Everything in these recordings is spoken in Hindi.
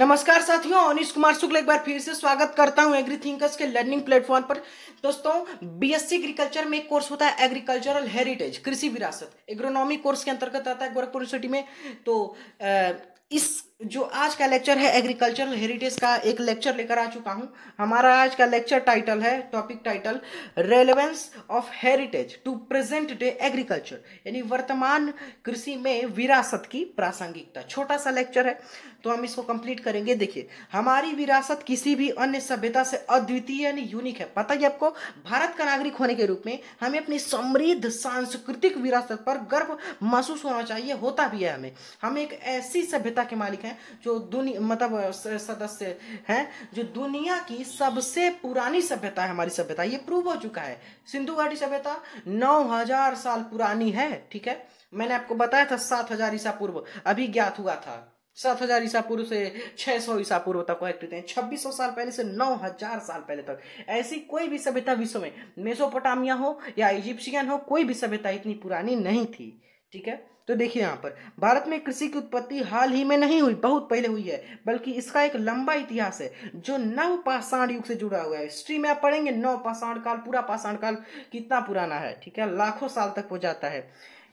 नमस्कार साथियों अनिश कुमार शुक्ल एक बार फिर से स्वागत करता हूं एग्री थिंकर्स के लर्निंग प्लेटफॉर्म पर दोस्तों बीएससी एग्रीकल्चर में एक कोर्स होता है एग्रीकल्चरल हेरिटेज कृषि विरासत एग्रोनॉमी कोर्स के अंतर्गत आता है गोरखपुर यूनिवर्सिटी में तो आ, इस जो आज का लेक्चर है एग्रीकल्चरल हेरिटेज का एक लेक्चर लेकर आ चुका हूं हमारा आज का लेक्चर टाइटल है topic title relevance of heritage to present day agriculture यानी वर्तमान कृषि में विरासत की प्रासंगिकता छोटा सा लेक्चर है तो हम इसको कंप्लीट करेंगे देखिए हमारी विरासत किसी भी अन्य सभ्यता से अद्वितीय यानी यूनिक है पता ही आपको भारत का नागरिक होने के रूप में हमें अपनी समृद्ध सांस्कृतिक विरासत पर गर्व महसूस होना चाहिए होता भी है हमें हम एक ऐसी सभ्यता के मालिक हैं हैं जो दुनिया मतलब सदस्य हैं जो दुनिया की सबसे पुरानी सभ्यता है हमारी सभ्यता ये प्रूव हो चुका है सिंधु घाटी सभ्यता नौ हजार साल पुरानी है ठीक है मैंने आपको बताया था सात हजार ईसा पूर्व अभी ज्ञात हुआ था सात हजार ईसा पूर्व से छह सौ ईसा पूर्व तक कहते हैं छब्बीस सौ साल पहले से नौ हजार साल पहले तक ऐसी कोई भी सभ्यता विश्व में मेसोपोटामिया हो या इजिप्शियन हो कोई भी सभ्यता इतनी पुरानी नहीं थी ठीक है तो देखिए यहाँ पर भारत में कृषि की उत्पत्ति हाल ही में नहीं हुई बहुत पहले हुई है बल्कि इसका एक लंबा इतिहास है जो नव पाषाण युग से जुड़ा हुआ है हिस्ट्री में आप पढ़ेंगे नव पाषाण काल पूरा पाषाण काल कितना पुराना है ठीक है लाखों साल तक हो जाता है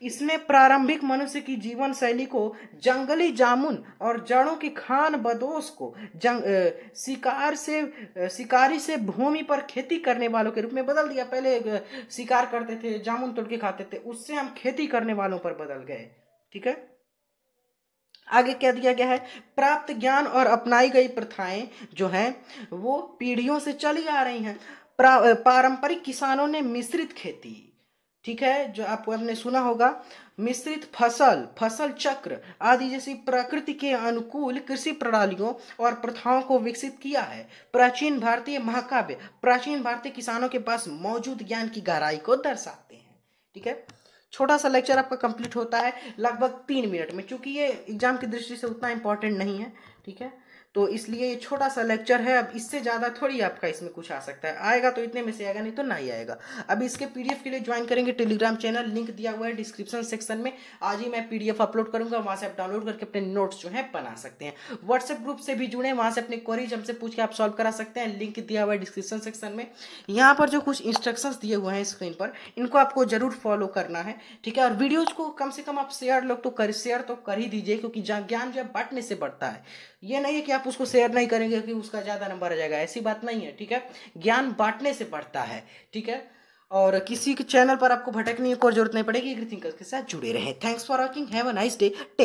इसमें प्रारंभिक मनुष्य की जीवन शैली को जंगली जामुन और जड़ों की खान बदोश को जंग शिकार से शिकारी से भूमि पर खेती करने वालों के रूप में बदल दिया पहले शिकार करते थे जामुन तोड़ के खाते थे उससे हम खेती करने वालों पर बदल गए ठीक है आगे क्या दिया गया है प्राप्त ज्ञान और अपनाई गई प्रथाएं जो हैं वो पीढ़ियों से चली आ रही हैं पारंपरिक किसानों ने मिश्रित खेती ठीक है जो आपको आपने सुना होगा मिश्रित फसल फसल चक्र आदि जैसी प्रकृति के अनुकूल कृषि प्रणालियों और प्रथाओं को विकसित किया है प्राचीन भारतीय महाकाव्य प्राचीन भारतीय किसानों के पास मौजूद ज्ञान की गहराई को दर्शाते हैं ठीक है छोटा सा लेक्चर आपका कंप्लीट होता है लगभग तीन मिनट में क्योंकि ये एग्जाम की दृष्टि से उतना इम्पोर्टेंट नहीं है ठीक है तो इसलिए ये छोटा सा लेक्चर है अब इससे ज़्यादा थोड़ी आपका इसमें कुछ आ सकता है आएगा तो इतने में से आएगा नहीं तो नहीं आएगा अब इसके पीडीएफ के लिए ज्वाइन करेंगे टेलीग्राम चैनल लिंक दिया हुआ है डिस्क्रिप्शन सेक्शन में आज ही मैं पीडीएफ अपलोड करूंगा वहाँ से आप डाउनलोड करके अपने नोट्स जो है बना सकते हैं व्हाट्सएप ग्रुप से भी जुड़े वहाँ से अपने क्वेरीज हमसे पूछ के आप सॉल्व करा सकते हैं लिंक दिया हुआ है डिस्क्रिप्शन सेक्शन में यहाँ पर जो कुछ इंस्ट्रक्शन दिए हुए हैं स्क्रीन पर इनको आपको जरूर फॉलो करना है ठीक है और वीडियोज को कम से कम आप शेयर लोग तो कर शेयर तो कर ही दीजिए क्योंकि ज्ञान जो है बांटने से बढ़ता है ये नहीं है कि आप आप उसको शेयर नहीं करेंगे कि उसका ज़्यादा नंबर आ जाएगा ऐसी बात नहीं है ठीक है ज्ञान बांटने से बढ़ता है ठीक है और किसी के चैनल पर आपको भटकने की जरूरत नहीं पड़ेगी एग्री के साथ जुड़े रहे thanks for watching have a nice day take